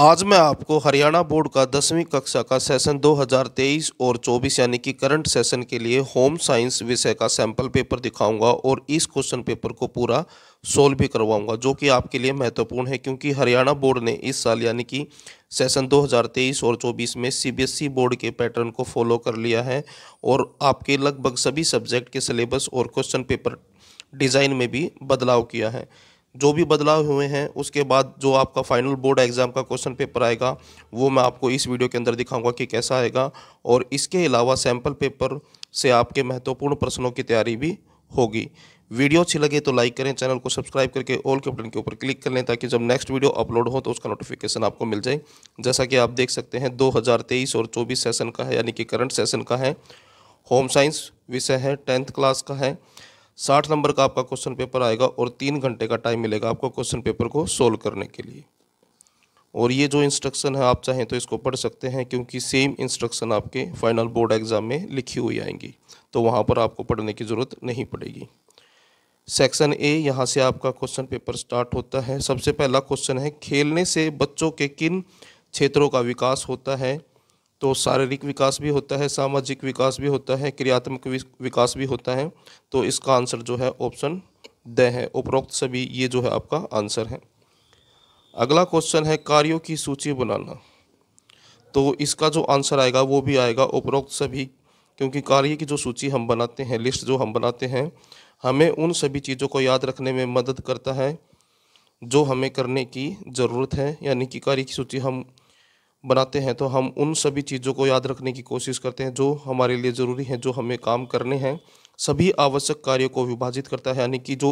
आज मैं आपको हरियाणा बोर्ड का दसवीं कक्षा का सेशन 2023 और 24 यानी कि करंट सेशन के लिए होम साइंस विषय का सैंपल पेपर दिखाऊंगा और इस क्वेश्चन पेपर को पूरा सोल्व भी करवाऊंगा जो कि आपके लिए महत्वपूर्ण है क्योंकि हरियाणा बोर्ड ने इस साल यानी कि सेशन 2023 और 24 में सीबीएसई e बोर्ड के पैटर्न को फॉलो कर लिया है और आपके लगभग सभी सब्जेक्ट के सिलेबस और क्वेश्चन पेपर डिज़ाइन में भी बदलाव किया है जो भी बदलाव हुए हैं उसके बाद जो आपका फाइनल बोर्ड एग्ज़ाम का क्वेश्चन पेपर आएगा वो मैं आपको इस वीडियो के अंदर दिखाऊंगा कि कैसा आएगा और इसके अलावा सैम्पल पेपर से आपके महत्वपूर्ण प्रश्नों की तैयारी भी होगी वीडियो अच्छी लगे तो लाइक करें चैनल को सब्सक्राइब करके ऑल के बटन के ऊपर क्लिक कर लें ताकि जब नेक्स्ट वीडियो अपलोड हो तो उसका नोटिफिकेशन आपको मिल जाए जैसा कि आप देख सकते हैं 2023 और 24 सेशन का है यानी कि करंट सेशन का है होम साइंस विषय है टेंथ क्लास का है साठ नंबर का आपका क्वेश्चन पेपर आएगा और तीन घंटे का टाइम मिलेगा आपको क्वेश्चन पेपर को सोल्व करने के लिए और ये जो इंस्ट्रक्शन है आप चाहें तो इसको पढ़ सकते हैं क्योंकि सेम इंस्ट्रक्शन आपके फाइनल बोर्ड एग्ज़ाम में लिखी हुई आएंगी तो वहाँ पर आपको पढ़ने की ज़रूरत नहीं पड़ेगी सेक्शन ए यहाँ से आपका क्वेश्चन पेपर स्टार्ट होता है सबसे पहला क्वेश्चन है खेलने से बच्चों के किन क्षेत्रों का विकास होता है तो शारीरिक विकास भी होता है सामाजिक विकास भी होता है क्रियात्मक विकास भी होता है तो इसका आंसर जो है ऑप्शन द है उपरोक्त सभी ये जो है आपका आंसर है अगला क्वेश्चन है कार्यों की सूची बनाना तो इसका जो आंसर आएगा वो भी आएगा उपरोक्त सभी क्योंकि कार्य की जो सूची हम बनाते हैं लिस्ट जो हम बनाते हैं हमें उन सभी चीज़ों को याद रखने में मदद करता है जो हमें करने की ज़रूरत है यानी कि कार्य की सूची हम बनाते हैं तो हम उन सभी चीज़ों को याद रखने की कोशिश करते हैं जो हमारे लिए ज़रूरी हैं जो हमें काम करने हैं सभी आवश्यक कार्यों को विभाजित करता है यानी कि जो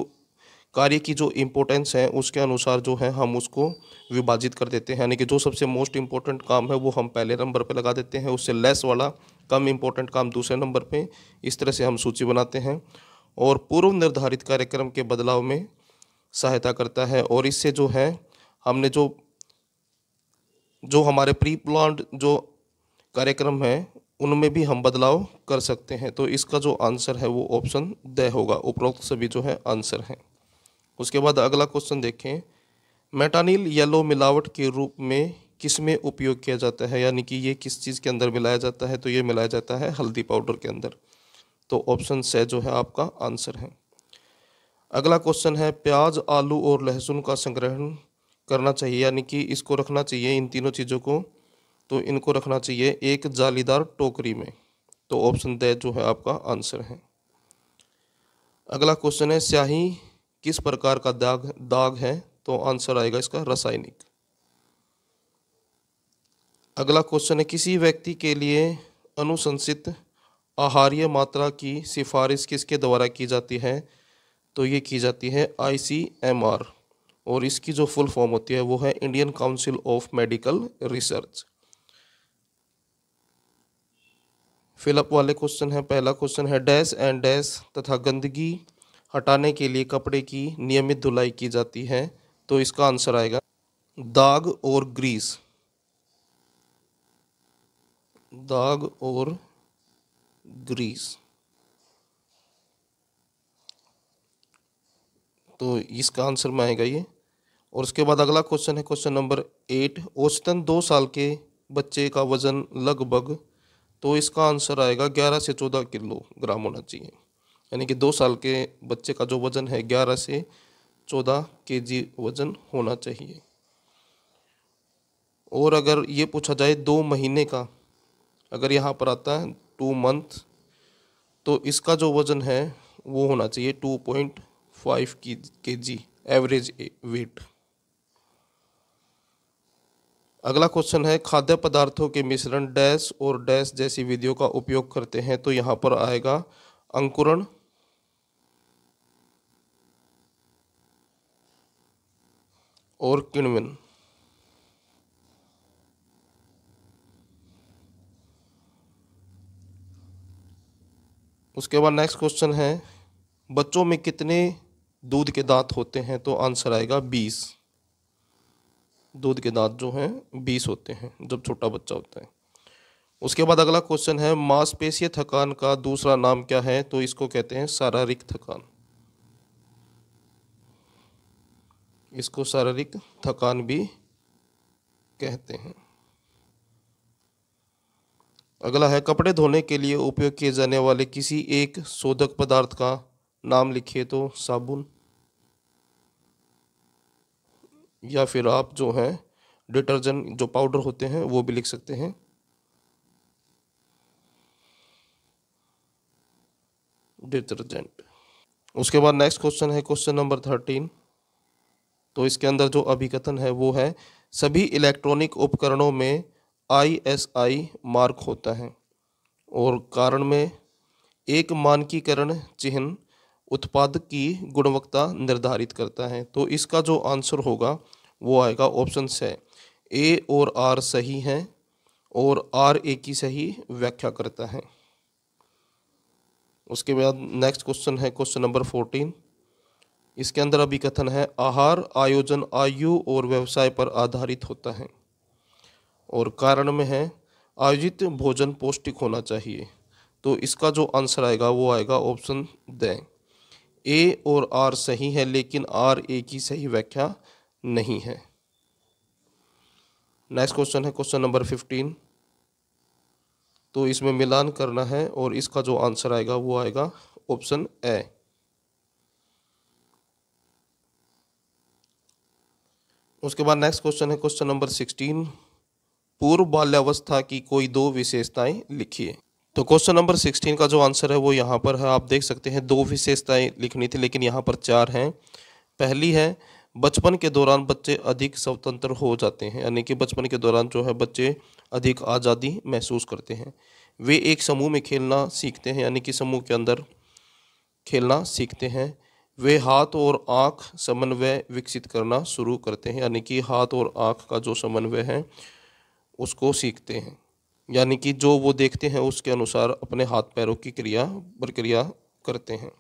कार्य की जो इम्पोर्टेंस है उसके अनुसार जो है हम उसको विभाजित कर देते हैं यानी कि जो सबसे मोस्ट इम्पोर्टेंट काम है वो हम पहले नंबर पर लगा देते हैं उससे लेस वाला कम इम्पोर्टेंट काम दूसरे नंबर पर इस तरह से हम सूची बनाते हैं और पूर्व निर्धारित कार्यक्रम के बदलाव में सहायता करता है और इससे जो है हमने जो जो हमारे प्री प्लान जो कार्यक्रम है उनमें भी हम बदलाव कर सकते हैं तो इसका जो आंसर है वो ऑप्शन द होगा उपरोक्त सभी जो है आंसर हैं उसके बाद अगला क्वेश्चन देखें मेटानिल येलो मिलावट के रूप में किस में उपयोग किया जाता है यानी कि ये किस चीज़ के अंदर मिलाया जाता है तो ये मिलाया जाता है हल्दी पाउडर के अंदर तो ऑप्शन से जो है आपका आंसर है अगला क्वेश्चन है प्याज आलू और लहसुन का संग्रहण करना चाहिए यानी कि इसको रखना चाहिए इन तीनों चीज़ों को तो इनको रखना चाहिए एक जालीदार टोकरी में तो ऑप्शन दे जो है आपका आंसर है अगला क्वेश्चन है स्याही किस प्रकार का दाग दाग है तो आंसर आएगा इसका रासायनिक अगला क्वेश्चन है किसी व्यक्ति के लिए अनुशंसित आहार्य मात्रा की सिफारिश किसके द्वारा की जाती है तो ये की जाती है आईसीएमआर और इसकी जो फुल फॉर्म होती है वो है Indian Council of Medical Research fill up वाले क्वेश्चन है पहला क्वेश्चन है डैश एंड डैश तथा गंदगी हटाने के लिए कपड़े की नियमित धुलाई की जाती है तो इसका आंसर आएगा दाग और ग्रीस दाग और ग्रीस तो इसका आंसर में आएगा ये और उसके बाद अगला क्वेश्चन है क्वेश्चन नंबर एट औसतन दो साल के बच्चे का वज़न लगभग तो इसका आंसर आएगा ग्यारह से चौदह किलो ग्राम होना चाहिए यानी कि दो साल के बच्चे का जो वज़न है ग्यारह से चौदह के जी वज़न होना चाहिए और अगर ये पूछा जाए दो महीने का अगर यहाँ पर आता है टू मंथ तो इसका जो वज़न है वो होना चाहिए to point five K G average weight अगला क्वेश्चन है खाद्य पदार्थों के मिश्रण डैश और डैश जैसी विधियों का उपयोग करते हैं तो यहाँ पर आएगा अंकुरण और किण्वन उसके बाद नेक्स्ट क्वेश्चन है बच्चों में कितने दूध के दांत होते हैं तो आंसर आएगा बीस दूध के दांत जो हैं बीस होते हैं जब छोटा बच्चा होता है उसके बाद अगला क्वेश्चन है मांसपेशीय थकान का दूसरा नाम क्या है तो इसको कहते हैं शारीरिक थकान इसको शारीरिक थकान भी कहते हैं अगला है कपड़े धोने के लिए उपयोग किए जाने वाले किसी एक शोधक पदार्थ का नाम लिखिए तो साबुन या फिर आप जो हैं डिटर्जेंट जो पाउडर होते हैं वो भी लिख सकते हैं डिटर्जेंट उसके बाद नेक्स्ट क्वेश्चन है क्वेश्चन नंबर थर्टीन तो इसके अंदर जो अभिकथन है वो है सभी इलेक्ट्रॉनिक उपकरणों में आई एस आई मार्क होता है और कारण में एक मानकीकरण चिन्ह उत्पाद की गुणवत्ता निर्धारित करता है तो इसका जो आंसर होगा वो आएगा ऑप्शन से ए और आर सही है और आर ए की सही व्याख्या करता है उसके बाद नेक्स्ट क्वेश्चन है क्वेश्चन नंबर फोर्टीन इसके अंदर अभी कथन है आहार आयोजन आयु और व्यवसाय पर आधारित होता है और कारण में है आयोजित भोजन पौष्टिक होना चाहिए तो इसका जो आंसर आएगा वो आएगा ऑप्शन दें ए और आर सही है लेकिन आर ए की सही व्याख्या नहीं है नेक्स्ट क्वेश्चन है क्वेश्चन नंबर फिफ्टीन तो इसमें मिलान करना है और इसका जो आंसर आएगा वो आएगा ऑप्शन ए उसके बाद नेक्स्ट क्वेश्चन है क्वेश्चन नंबर सिक्सटीन पूर्व बाल्यावस्था की कोई दो विशेषताएं लिखिए तो क्वेश्चन नंबर सिक्सटीन का जो आंसर है वो यहाँ पर है आप देख सकते हैं दो विशेषताएं लिखनी थी लेकिन यहाँ पर चार हैं पहली है बचपन के दौरान बच्चे अधिक स्वतंत्र हो जाते हैं यानी कि बचपन के दौरान जो है बच्चे अधिक आज़ादी महसूस करते हैं वे एक समूह में खेलना सीखते हैं यानी कि समूह के अंदर खेलना सीखते हैं वे हाथ और आँख समन्वय विकसित करना शुरू करते हैं यानी कि हाथ और आँख का जो समन्वय है उसको सीखते हैं यानी कि जो वो देखते हैं उसके अनुसार अपने हाथ पैरों की क्रिया प्रक्रिया करते हैं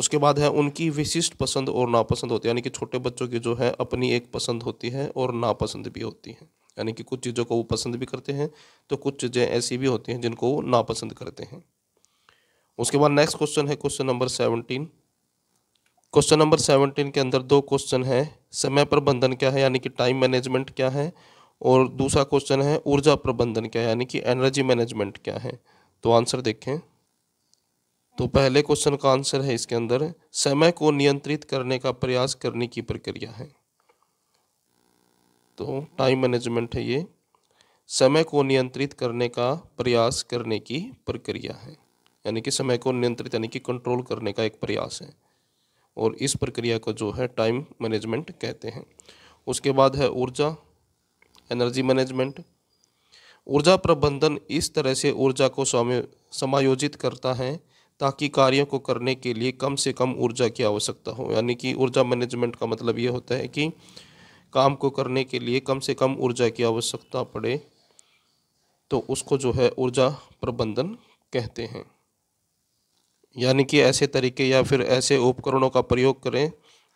उसके बाद है उनकी विशिष्ट पसंद और नापसंद होती है यानी कि छोटे बच्चों की जो है अपनी एक पसंद होती है और नापसंद भी होती है यानी कि कुछ चीज़ों को वो पसंद भी करते हैं तो कुछ चीज़ें ऐसी भी होती हैं जिनको वो नापसंद करते हैं उसके बाद नेक्स्ट क्वेश्चन है question number seventeen question number seventeen के अंदर दो क्वेश्चन है समय प्रबंधन क्या है यानी कि टाइम मैनेजमेंट क्या है और दूसरा क्वेश्चन है ऊर्जा प्रबंधन क्या यानी कि एनर्जी मैनेजमेंट क्या है तो आंसर देखें तो पहले क्वेश्चन का आंसर है इसके अंदर समय को नियंत्रित करने का प्रयास करने की प्रक्रिया है तो टाइम मैनेजमेंट है ये समय को नियंत्रित करने का प्रयास करने की प्रक्रिया है यानी कि समय को नियंत्रित यानी कि कंट्रोल करने का एक प्रयास है और इस प्रक्रिया को जो है टाइम मैनेजमेंट कहते हैं उसके बाद है ऊर्जा एनर्जी मैनेजमेंट ऊर्जा प्रबंधन इस तरह से ऊर्जा को समायोजित करता है ताकि कार्यों को करने के लिए कम से कम ऊर्जा की आवश्यकता हो यानी कि ऊर्जा मैनेजमेंट का मतलब ये होता है कि काम को करने के लिए कम से कम ऊर्जा की आवश्यकता पड़े तो उसको जो है ऊर्जा प्रबंधन कहते हैं यानी कि ऐसे तरीके या फिर ऐसे उपकरणों का प्रयोग करें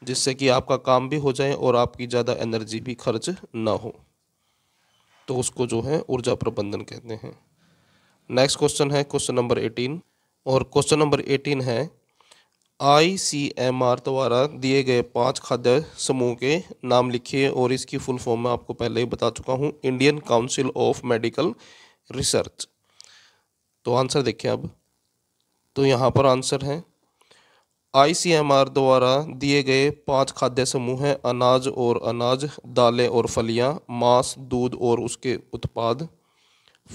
जिससे कि आपका काम भी हो जाए और आपकी ज़्यादा एनर्जी भी खर्च ना हो तो उसको जो है ऊर्जा प्रबंधन कहते हैं नेक्स्ट क्वेश्चन है क्वेश्चन नंबर एटीन और क्वेश्चन नंबर एटीन है आई सी एम आर द्वारा दिए गए पांच खाद्य समूह के नाम लिखिए और इसकी फुल फॉर्म मैं आपको पहले ही बता चुका हूँ Indian Council of Medical Research तो आंसर देखिए अब तो यहाँ पर आंसर है आईसीएमआर द्वारा दिए गए पांच खाद्य समूह हैं अनाज और अनाज दालें और फलियां मांस दूध और उसके उत्पाद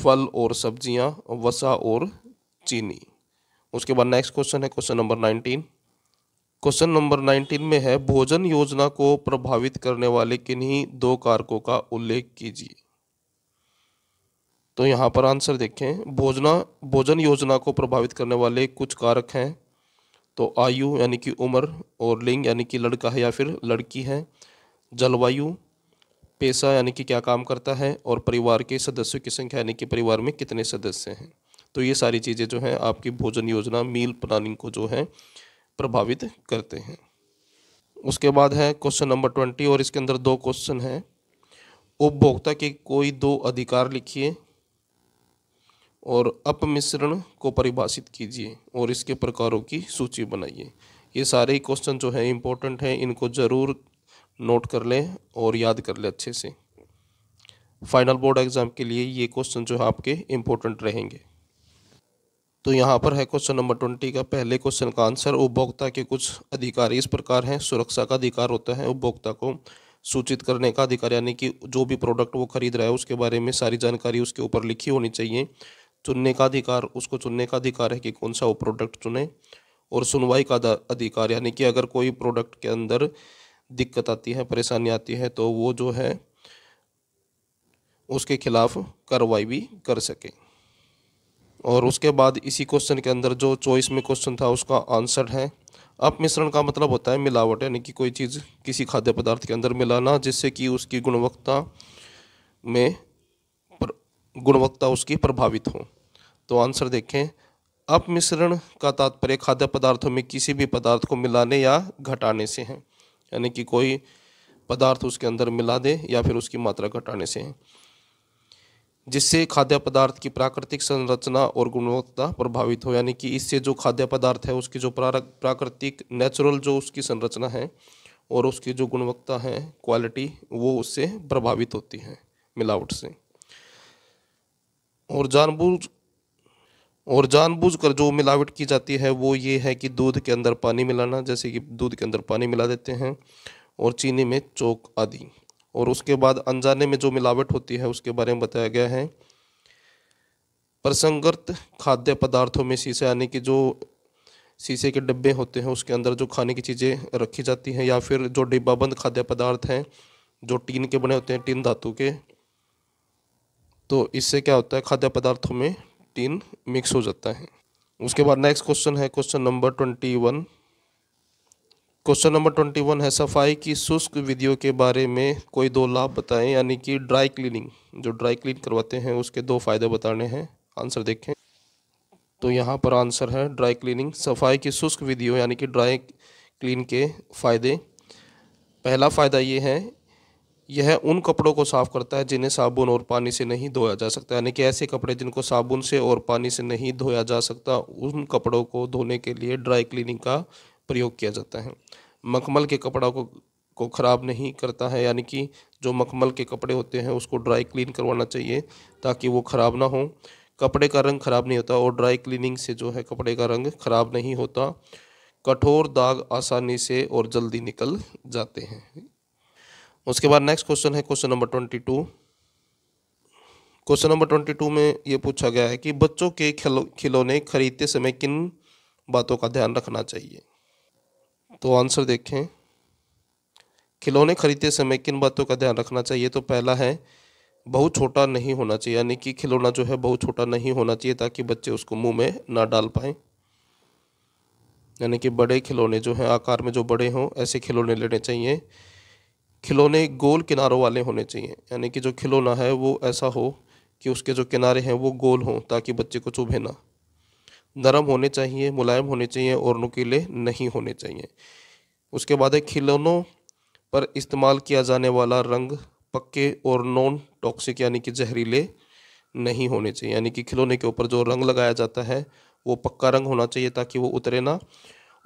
फल और सब्जियां वसा और चीनी उसके बाद नेक्स्ट क्वेश्चन है question number nineteen question number nineteen में है भोजन योजना को प्रभावित करने वाले किन्हीं दो कारकों का उल्लेख कीजिए तो यहाँ पर आंसर देखें भोजना भोजन योजना को प्रभावित करने वाले कुछ कारक हैं तो आयु यानी कि उम्र और लिंग यानी कि लड़का है या फिर लड़की है जलवायु पेशा यानी कि क्या काम करता है और परिवार के सदस्यों की संख्या यानी कि परिवार में कितने सदस्य हैं तो ये सारी चीज़ें जो हैं आपकी भोजन योजना मील प्लानिंग को जो है प्रभावित करते हैं उसके बाद है क्वेश्चन नंबर ट्वेंटी और इसके अंदर दो क्वेश्चन हैं उपभोक्ता के कोई दो अधिकार लिखिए और अपमिश्रण को परिभाषित कीजिए और इसके प्रकारों की सूची बनाइए ये सारे क्वेश्चन जो है इम्पोर्टेंट हैं इनको ज़रूर नोट कर लें और याद कर लें अच्छे से फाइनल बोर्ड एग्ज़ाम के लिए ये क्वेश्चन जो है आपके इम्पोर्टेंट रहेंगे तो यहाँ पर है क्वेश्चन नंबर ट्वेंटी का पहले क्वेश्चन का आंसर उपभोक्ता के कुछ अधिकार इस प्रकार हैं सुरक्षा का अधिकार होता है उपभोक्ता को सूचित करने का अधिकार यानी कि जो भी प्रोडक्ट वो खरीद रहा है उसके बारे में सारी जानकारी उसके ऊपर लिखी होनी चाहिए चुनने का अधिकार उसको चुनने का अधिकार है कि कौन सा वो प्रोडक्ट चुने और सुनवाई का अधिकार यानी कि अगर कोई प्रोडक्ट के अंदर दिक्कत आती है परेशानी आती है तो वो जो है उसके खिलाफ कार्रवाई भी कर सके और उसके बाद इसी क्वेश्चन के अंदर जो चॉइस में क्वेश्चन था उसका आंसर है अप मिश्रण का मतलब होता है मिलावट यानी कि कोई चीज़ किसी खाद्य पदार्थ के अंदर मिलाना जिससे कि उसकी गुणवत्ता में गुणवत्ता उसकी प्रभावित हो तो आंसर देखें अपमिश्रण का तात्पर्य खाद्य पदार्थों में किसी भी पदार्थ को मिलाने या घटाने से है यानी कि कोई पदार्थ उसके अंदर मिला दे या फिर उसकी मात्रा घटाने से है जिससे खाद्य पदार्थ की प्राकृतिक संरचना और गुणवत्ता प्रभावित हो यानी कि इससे जो खाद्य पदार्थ है उसकी जो प्राकृतिक नेचुरल जो उसकी संरचना है और उसकी जो गुणवत्ता है क्वालिटी वो उससे प्रभावित होती है मिलावट से और जानबूझ और जानबूझकर जो मिलावट की जाती है वो ये है कि दूध के अंदर पानी मिलाना जैसे कि दूध के अंदर पानी मिला देते हैं और चीनी में चौक आदि और उसके बाद अनजाने में जो मिलावट होती है उसके बारे में बताया गया है प्रसंगत खाद्य पदार्थों में शीशे आने की जो शीशे के डिब्बे होते हैं उसके अंदर जो खाने की चीज़ें रखी जाती हैं या फिर जो डिब्बाबंद खाद्य पदार्थ हैं जो टीन के बने होते हैं टीन धातु के तो इससे क्या होता है खाद्य पदार्थों में टीन मिक्स हो जाता है उसके बाद नेक्स्ट क्वेश्चन है question number twenty one question number twenty one है सफाई की शुष्क विधियों के बारे में कोई दो लाभ बताएं यानी कि ड्राई क्लीनिंग जो ड्राई क्लीन करवाते हैं उसके दो फायदे बताने हैं आंसर देखें तो यहाँ पर आंसर है ड्राई क्लीनिंग सफाई की शुष्क विधियों यानी कि ड्राई क्लीन के फायदे पहला फ़ायदा ये है यह उन कपड़ों को साफ करता है जिन्हें साबुन और पानी से नहीं धोया जा सकता यानी कि ऐसे कपड़े जिनको साबुन से और पानी से नहीं धोया जा सकता उन कपड़ों को धोने के लिए ड्राई क्लीनिंग का प्रयोग किया जाता है मखमल के कपड़ा को को ख़राब नहीं करता है यानी कि जो मखमल के कपड़े होते हैं उसको ड्राई क्लीन करवाना चाहिए ताकि वो ख़राब ना हो कपड़े का रंग ख़राब नहीं होता और ड्राई क्लीनिंग से जो है कपड़े का रंग ख़राब नहीं होता कठोर दाग आसानी से और जल्दी निकल जाते हैं उसके बाद नेक्स्ट क्वेश्चन है question number twenty two question number twenty two में ये पूछा गया है कि बच्चों के खिलो खिलौने खरीदते समय किन बातों का ध्यान रखना चाहिए तो आंसर देखें खिलौने खरीदते समय किन बातों का ध्यान रखना चाहिए तो पहला है बहुत छोटा नहीं होना चाहिए यानी कि खिलौना जो है बहुत छोटा नहीं होना चाहिए ताकि बच्चे उसको मुंह में ना डाल पाए यानी कि बड़े खिलौने जो हैं आकार में जो बड़े हों ऐसे खिलौने लेने चाहिए खिलौने गोल किनारों वाले होने चाहिए यानी कि जो खिलौना है वो ऐसा हो कि उसके जो किनारे हैं वो गोल हों ताकि बच्चे को चुभे ना नरम होने चाहिए मुलायम होने चाहिए और नुकीले नहीं होने चाहिए उसके बाद है खिलौनों पर इस्तेमाल किया जाने वाला रंग पक्के और नॉन टॉक्सिक यानी कि जहरीले नहीं होने चाहिए यानी कि खिलौने के ऊपर जो रंग लगाया जाता है वो पक्का रंग होना चाहिए ताकि वो उतरे ना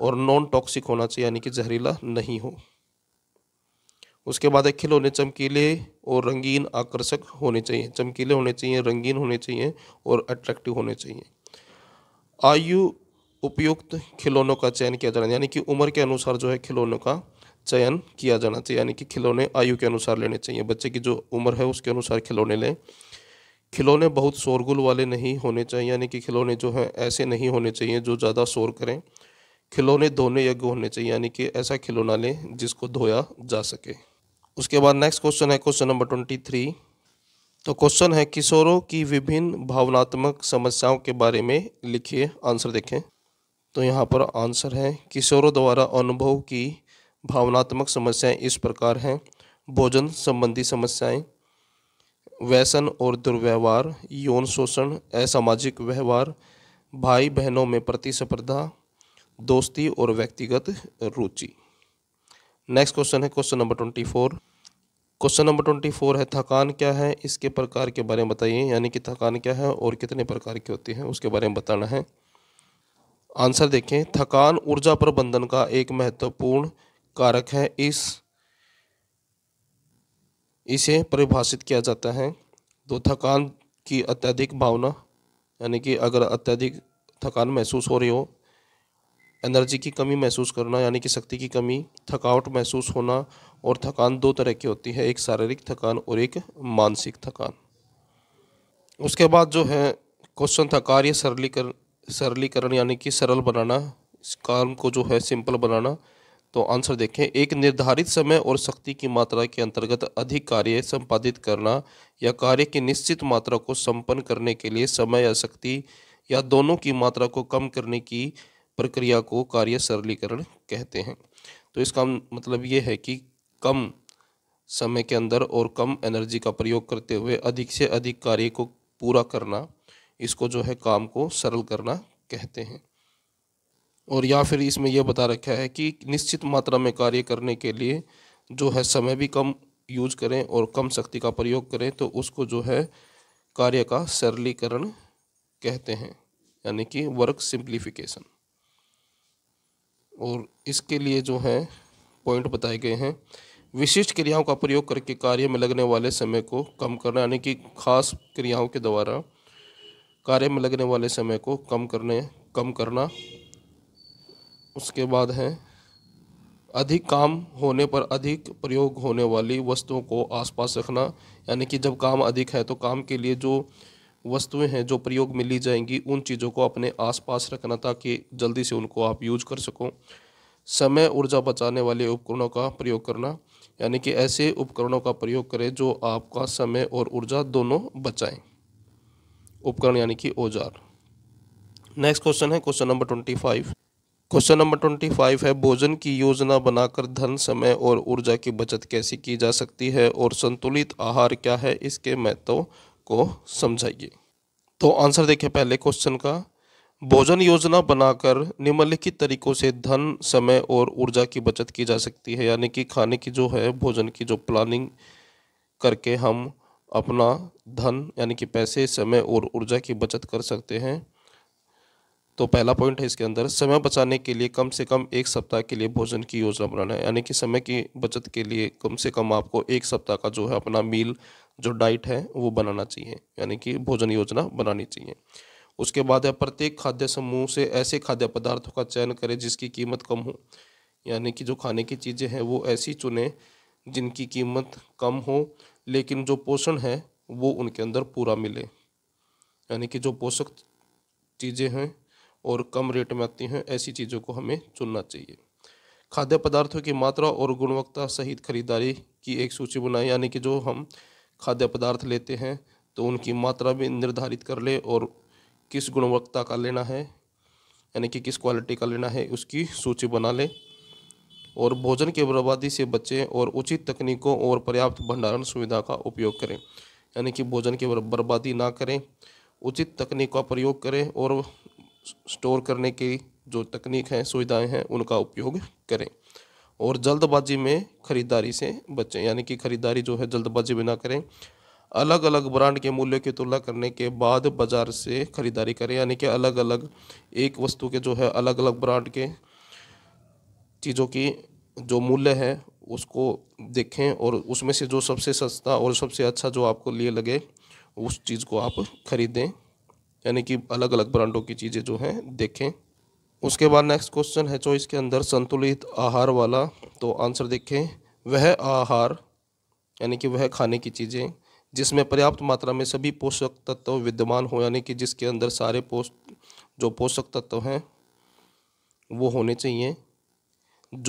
और नॉन टॉक्सिक होना चाहिए यानी कि जहरीला नहीं हो उसके बाद है खिलौने चमकीले और रंगीन आकर्षक होने चाहिए चमकीले होने चाहिए रंगीन होने चाहिए और अट्रैक्टिव होने चाहिए आयु उपयुक्त खिलौनों का चयन किया जाना यानी कि उम्र के अनुसार जो है खिलौनों का चयन किया जाना चाहिए यानी कि खिलौने आयु के अनुसार लेने चाहिए बच्चे की जो उम्र है उसके अनुसार खिलौने लें खिलौने बहुत शोरगुल वाले नहीं होने चाहिए यानी कि खिलौने जो हैं ऐसे नहीं होने चाहिए जो ज़्यादा शोर करें खिलौने धोने योग्य होने चाहिए यानी कि ऐसा खिलौना लें जिसको धोया जा सके उसके बाद नेक्स्ट क्वेश्चन है क्वेश्चन नंबर ट्वेंटी थ्री तो क्वेश्चन है किशोरों की विभिन्न भावनात्मक समस्याओं के बारे में लिखिए आंसर देखें तो यहाँ पर आंसर है किशोरों द्वारा अनुभव की भावनात्मक समस्याएं इस प्रकार हैं भोजन संबंधी समस्याएं व्यसन और दुर्व्यवहार यौन शोषण असामाजिक व्यवहार भाई बहनों में प्रतिस्पर्धा दोस्ती और व्यक्तिगत रुचि नेक्स्ट क्वेश्चन है question number twenty four question number twenty four है थकान क्या है इसके प्रकार के बारे में बताइए यानी कि थकान क्या है और कितने प्रकार की होती है उसके बारे में बताना है आंसर देखें थकान ऊर्जा प्रबंधन का एक महत्वपूर्ण कारक है इस इसे परिभाषित किया जाता है तो थकान की अत्यधिक भावना यानी कि अगर अत्यधिक थकान महसूस हो रही हो एनर्जी की कमी महसूस करना यानी कि शक्ति की कमी थकावट महसूस होना और थकान दो तरह की होती है एक शारीरिक थकान और एक मानसिक थकान उसके बाद जो है क्वेश्चन था कार्य सरलीकरण सरलीकरण यानी कि सरल बनाना काम को जो है सिंपल बनाना तो आंसर देखें एक निर्धारित समय और शक्ति की मात्रा के अंतर्गत अधिक कार्य संपादित करना या कार्य की निश्चित मात्रा को संपन्न करने के लिए समय या शक्ति या दोनों की मात्रा को कम करने की प्रक्रिया को कार्य सरलीकरण कहते हैं तो इसका मतलब ये है कि कम समय के अंदर और कम एनर्जी का प्रयोग करते हुए अधिक से अधिक कार्य को पूरा करना इसको जो है काम को सरल करना कहते हैं और या फिर इसमें यह बता रखा है कि निश्चित मात्रा में कार्य करने के लिए जो है समय भी कम यूज करें और कम शक्ति का प्रयोग करें तो उसको जो है कार्य का सरलीकरण कहते हैं यानी कि वर्क सिंप्लीफिकेशन और इसके लिए जो है पॉइंट बताए गए हैं विशिष्ट क्रियाओं का प्रयोग करके कार्य में लगने वाले समय को कम करना यानी कि खास क्रियाओं के द्वारा कार्य में लगने वाले समय को कम करने कम करना उसके बाद है अधिक काम होने पर अधिक प्रयोग होने वाली वस्तुओं को आसपास रखना यानी कि जब काम अधिक है तो काम के लिए जो वस्तुएं हैं जो प्रयोग में ली जाएंगी उन चीज़ों को अपने आसपास रखना ताकि जल्दी से उनको आप यूज कर सको समय ऊर्जा बचाने वाले उपकरणों का प्रयोग करना यानी कि ऐसे उपकरणों का प्रयोग करें जो आपका समय और ऊर्जा दोनों बचाएं उपकरण यानी कि औजार नेक्स्ट क्वेश्चन है question number twenty five question number twenty five है भोजन की योजना बनाकर धन समय और ऊर्जा की बचत कैसे की जा सकती है और संतुलित आहार क्या है इसके महत्व को समझाइए तो आंसर देखिए पहले क्वेश्चन का भोजन योजना बनाकर निम्नलिखित तरीकों से धन समय और ऊर्जा की बचत की जा सकती है यानी कि खाने की जो है भोजन की जो प्लानिंग करके हम अपना धन यानी कि पैसे समय और ऊर्जा की बचत कर सकते हैं तो पहला पॉइंट है इसके अंदर समय बचाने के लिए कम से कम एक सप्ताह के लिए भोजन की योजना बनाना है यानी कि समय की बचत के लिए कम से कम आपको एक सप्ताह का जो है अपना मील जो डाइट है वो बनाना चाहिए यानी कि भोजन योजना बनानी चाहिए उसके बाद है प्रत्येक खाद्य समूह से ऐसे खाद्य पदार्थों का चयन करें जिसकी कीमत कम हो यानी कि जो खाने की चीज़ें हैं वो ऐसी चुनें जिनकी कीमत कम हो लेकिन जो पोषण है वो उनके अंदर पूरा मिले यानी कि जो पोषक चीज़ें हैं और कम रेट में आती हैं ऐसी चीज़ों को हमें चुनना चाहिए खाद्य पदार्थों की मात्रा और गुणवत्ता सहित खरीदारी की एक सूची बनाएं यानी कि जो हम खाद्य पदार्थ लेते हैं तो उनकी मात्रा भी निर्धारित कर लें और किस गुणवत्ता का लेना है यानी कि किस क्वालिटी का लेना है उसकी सूची बना लें और भोजन की बर्बादी से बचें और उचित तकनीकों और पर्याप्त भंडारण सुविधा का उपयोग करें यानी कि भोजन की बर्बादी ना करें उचित तकनीक का प्रयोग करें और स्टोर करने की जो तकनीक हैं सुविधाएं हैं उनका उपयोग करें और जल्दबाजी में ख़रीदारी से बचें यानी कि ख़रीदारी जो है जल्दबाजी में ना करें अलग अलग ब्रांड के मूल्य की तुलना करने के बाद बाज़ार से ख़रीदारी करें यानी कि अलग अलग एक वस्तु के जो है अलग अलग ब्रांड के चीज़ों की जो मूल्य है उसको देखें और उसमें से जो सबसे सस्ता और सबसे अच्छा जो आपको लिए लगे उस चीज़ को आप ख़रीदें यानी कि अलग अलग ब्रांडों की चीज़ें जो हैं देखें उसके बाद नेक्स्ट क्वेश्चन है चॉइस के अंदर संतुलित आहार वाला तो आंसर देखें वह आहार यानी कि वह खाने की चीज़ें जिसमें पर्याप्त मात्रा में सभी पोषक तत्व विद्यमान हो यानी कि जिसके अंदर सारे पोष जो पोषक तत्व हैं वो होने चाहिए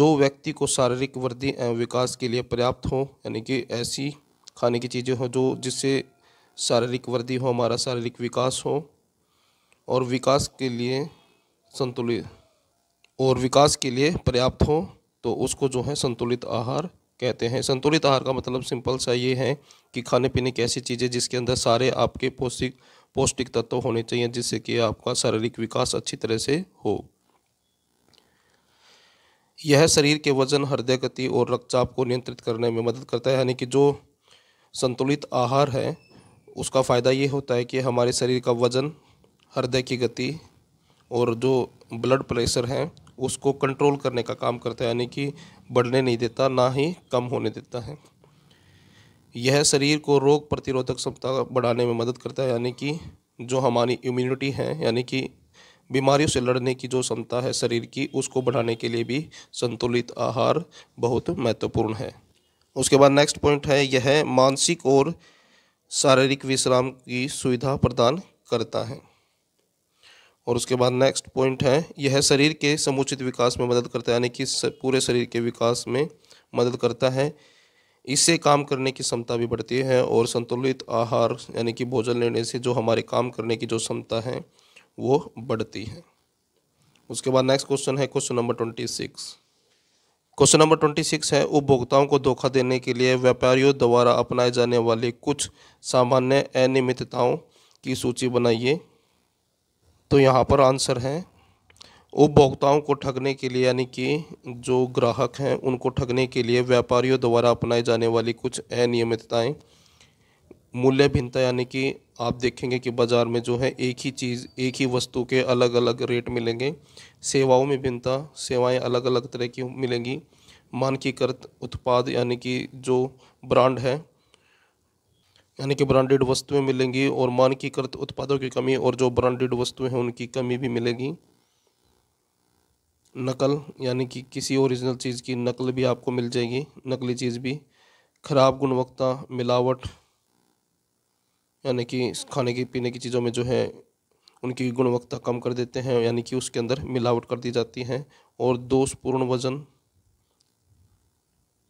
जो व्यक्ति को शारीरिक वृद्धि एवं विकास के लिए पर्याप्त हो यानी कि ऐसी खाने की चीज़ें हों जो जिससे शारीरिक वृद्धि हो हमारा शारीरिक विकास हो और विकास के लिए संतुलित और विकास के लिए पर्याप्त हो तो उसको जो है संतुलित आहार कहते हैं संतुलित आहार का मतलब सिंपल सा ये है कि खाने पीने की ऐसी चीज़ें जिसके अंदर सारे आपके पौष्टिक पौष्टिक तत्व होने चाहिए जिससे कि आपका शारीरिक विकास अच्छी तरह से हो यह शरीर के वजन हृदय गति और रक्तचाप को नियंत्रित करने में मदद करता है यानी कि जो संतुलित आहार है उसका फ़ायदा ये होता है कि हमारे शरीर का वजन हृदय की गति और जो ब्लड प्रेशर है उसको कंट्रोल करने का काम करता है यानी कि बढ़ने नहीं देता ना ही कम होने देता है यह शरीर को रोग प्रतिरोधक क्षमता बढ़ाने में मदद करता है यानी कि जो हमारी इम्यूनिटी है यानी कि बीमारियों से लड़ने की जो क्षमता है शरीर की उसको बढ़ाने के लिए भी संतुलित आहार बहुत महत्वपूर्ण है उसके बाद नेक्स्ट पॉइंट है यह मानसिक और शारीरिक विश्राम की सुविधा प्रदान करता है और उसके बाद नेक्स्ट पॉइंट है यह शरीर के समुचित विकास में मदद करता है यानी कि पूरे शरीर के विकास में मदद करता है इससे काम करने की क्षमता भी बढ़ती है और संतुलित आहार यानी कि भोजन लेने से जो हमारे काम करने की जो क्षमता है वो बढ़ती है उसके बाद नेक्स्ट क्वेश्चन है question number twenty six question number twenty six है उपभोक्ताओं को धोखा देने के लिए व्यापारियों द्वारा अपनाए जाने वाले कुछ सामान्य अनियमितताओं की सूची बनाइए तो यहाँ पर आंसर है उपभोक्ताओं को ठगने के लिए यानी कि जो ग्राहक हैं उनको ठगने के लिए व्यापारियों द्वारा अपनाए जाने वाली कुछ अनियमितताएँ मूल्य भिन्नता यानी कि आप देखेंगे कि बाज़ार में जो है एक ही चीज़ एक ही वस्तु के अलग अलग रेट मिलेंगे सेवाओं में भिन्नता सेवाएं अलग अलग तरह की मिलेंगी मानकीकृत उत्पाद यानी कि जो ब्रांड है यानी कि ब्रांडेड वस्तुएं मिलेंगी और मानकीकृत उत्पादों की कमी और जो ब्रांडेड वस्तुएं हैं उनकी कमी भी मिलेगी नकल यानी कि किसी ओरिजिनल चीज़ की नकल भी आपको मिल जाएगी नकली चीज़ भी ख़राब गुणवत्ता मिलावट यानी कि खाने की पीने की चीज़ों में जो है उनकी गुणवत्ता कम कर देते हैं यानी कि उसके अंदर मिलावट कर दी जाती है और दोषपूर्ण वजन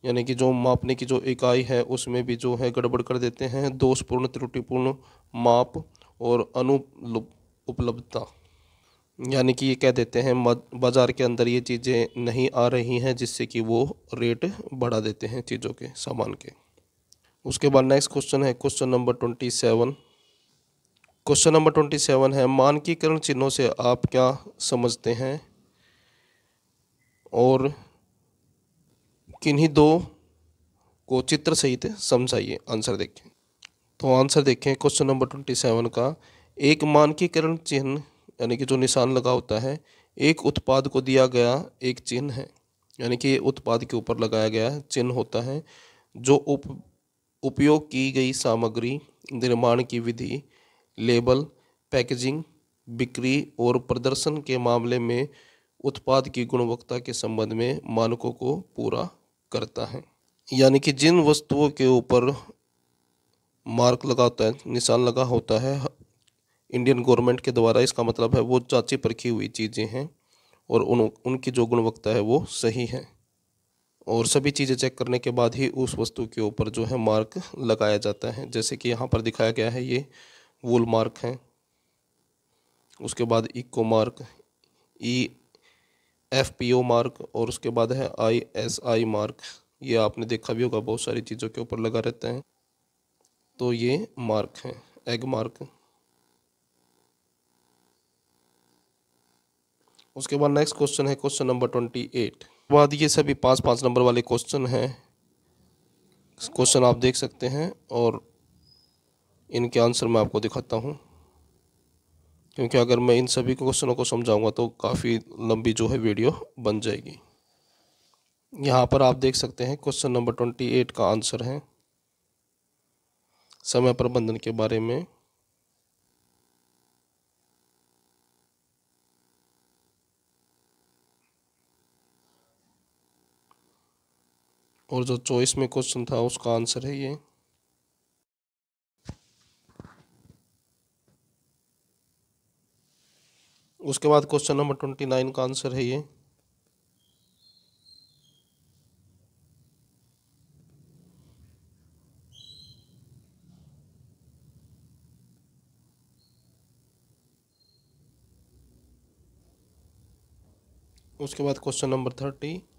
यानी कि जो मापने की जो इकाई है उसमें भी जो है गड़बड़ कर देते हैं दोषपूर्ण त्रुटिपूर्ण माप और अनु उपलब्धता यानी कि ये कह देते हैं बाज़ार के अंदर ये चीज़ें नहीं आ रही हैं जिससे कि वो रेट बढ़ा देते हैं चीज़ों के सामान के उसके बाद नेक्स्ट क्वेश्चन है question number twenty seven question number twenty seven है मानकीकरण चिन्हों से आप क्या समझते हैं और किन्हीं दो को चित्र सहित समझाइए आंसर देखें तो आंसर देखें क्वेश्चन नंबर ट्वेंटी सेवन का एक मानकीकरण चिन्ह यानी कि जो निशान लगा होता है एक उत्पाद को दिया गया एक चिन्ह है यानी कि उत्पाद के ऊपर लगाया गया चिन्ह होता है जो उप उपयोग की गई सामग्री निर्माण की विधि लेबल पैकेजिंग बिक्री और प्रदर्शन के मामले में उत्पाद की गुणवत्ता के संबंध में मानकों को पूरा करता है यानी कि जिन वस्तुओं के ऊपर मार्क लगा होता है निशान लगा होता है इंडियन गवर्नमेंट के द्वारा इसका मतलब है वो जांची परखी हुई चीज़ें हैं और उन उनकी जो गुणवत्ता है वो सही है और सभी चीज़ें चेक करने के बाद ही उस वस्तु के ऊपर जो है मार्क लगाया जाता है जैसे कि यहाँ पर दिखाया गया है ये वूल मार्क है उसके बाद eco mark E F P O mark और उसके बाद है आई एस आई मार्क ये आपने देखा भी होगा बहुत सारी चीज़ों के ऊपर लगा रहते हैं तो ये मार्क हैं एग मार्क उसके बाद नेक्स्ट क्वेश्चन है क्वेश्चन नंबर ट्वेंटी एट बाद ये सभी पांच पांच नंबर वाले क्वेश्चन हैं क्वेश्चन आप देख सकते हैं और इनके आंसर मैं आपको दिखाता हूँ क्योंकि अगर मैं इन सभी क्वेश्चनों को समझाऊंगा तो काफ़ी लंबी जो है वीडियो बन जाएगी यहाँ पर आप देख सकते हैं क्वेश्चन नंबर ट्वेंटी एट का आंसर है समय प्रबंधन के बारे में और जो चॉइस में क्वेश्चन था उसका आंसर है ये उसके बाद क्वेश्चन नंबर ट्वेंटी नाइन का आंसर है ये उसके बाद क्वेश्चन नंबर थर्टी